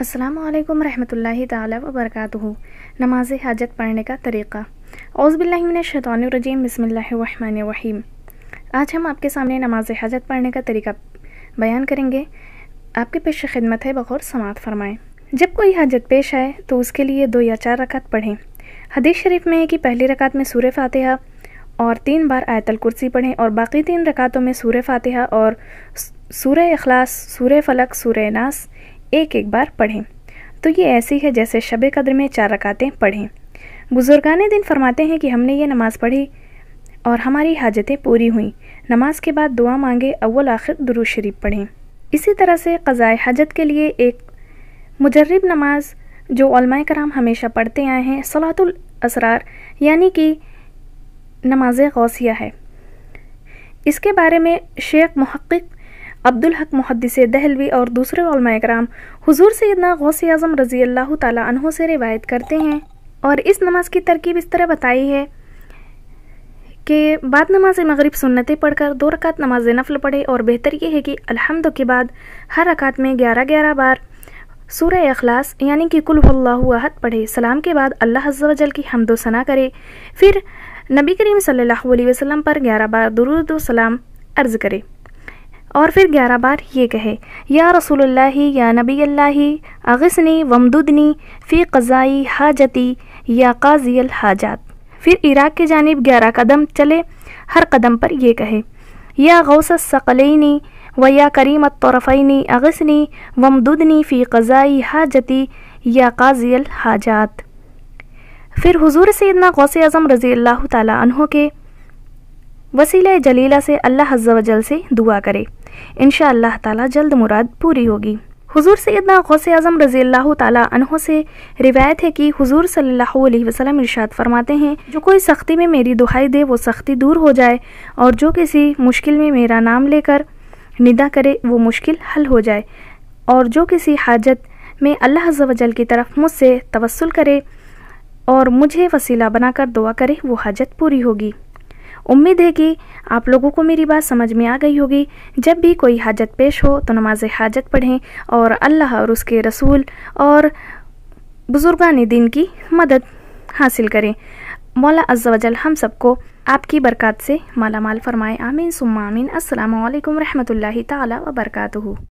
असलकम वरहमल तबरक नमाज हाजत पढ़ने का तरीक़ा औज़बिल्लिमिनशैतरजीम बसमीम आज हम आपके सामने नमाज हाजत पढ़ने का तरीका बयान करेंगे आपके पेश खिदमत है बखौर समात फरमाएँ जब कोई हाजत पेश आए तो उसके लिए दो या चार रकात पढ़ें हदीस शरीफ में है कि पहली रकात में सूर्य फातह और तीन बार आयतल कुर्सी पढ़ें और बाकी तीन रकातों में सूर फातह और सूर अखलास सूर फलक सूर नास एक एक बार पढ़ें तो ये ऐसी है जैसे शब कदर में चार रकातें पढ़ें बुज़ुर्गान दिन फरमाते हैं कि हमने ये नमाज़ पढ़ी और हमारी हाजतें पूरी हुई नमाज के बाद दुआ मांगे अव्वल आखिर दुरू शरीफ पढ़ें इसी तरह से क़ज़ाए हाजत के लिए एक मुजरब नमाज जो कराम हमेशा पढ़ते आए हैं सलातुल असरार यानी कि नमाज गौसिया है इसके बारे में शेख महक़ अब्दुल हक मुहदस दहलवी और दूसरे कराम हुजूर सैदना गौस आज़म रज़ी अल्लाह तहों से रिवायत करते हैं और इस नमाज की तरकीब इस तरह बताई है कि बाद नमाज मग़रब सुन्नतें पढ़कर दो रकात नमाज नफल पढ़े और बेहतर यह है कि अलहमद के बाद हर रकात में ग्यारह ग्यारह बार सूर्य अखलास यानी कि कुल अहद पढ़े सलाम के बाद अल्लाह वजल की हमदोसना करे फिर नबी करीम सल्लल्लाहु अलैहि वसल्लम पर ग्यारह बार दुरुद सलाम अर्ज़ करे और फिर ग्यारह बार ये कहे या रसूल या नबी अल्लाह अगसनी वमदुदनी फ़ी कज़ाई हाजती या काजियल हाजात फिर इराक की जानब ग्यारह कदम चले हर कदम पर ये कहे या गौस सकलैनी व या करीम तरफ़ैनी अगसनी वमदुदनी फ़ी कज़ाई हाजती या काजियल हाजात फिर से सैदना गौस अज़म रज़ी अल्लाह तहों के वसीला जलीला से अल्लाह हजल से दुआ करे इन ताला जल्द मुराद पूरी होगी हुजूर सैदना गौस आज़म रज़ी अल्लाह तहों से रिवायत है कि हुजूर सल्लल्लाहु अलैहि वसल्लम इरशाद फरमाते हैं जो कोई सख्ती में मेरी दुहाई दे वो सख्ती दूर हो जाए और जो किसी मुश्किल में मेरा नाम लेकर निदा करे वो मुश्किल हल हो जाए और जो किसी हाजत में अल्लाह वजल की तरफ मुझसे तवसल करे और मुझे वसीला बनाकर दुआ करे वो हाजत पूरी होगी उम्मीद है कि आप लोगों को मेरी बात समझ में आ गई होगी जब भी कोई हाजत पेश हो तो नमाज हाजत पढ़ें और अल्लाह और उसके रसूल और बुज़ुर्गान दिन की मदद हासिल करें मौला अज्जावजल हम सबको आपकी बरकत से माला माल फरमाए आमीन सुम्मा आमीन अस्सलाम वालेकुम ताला व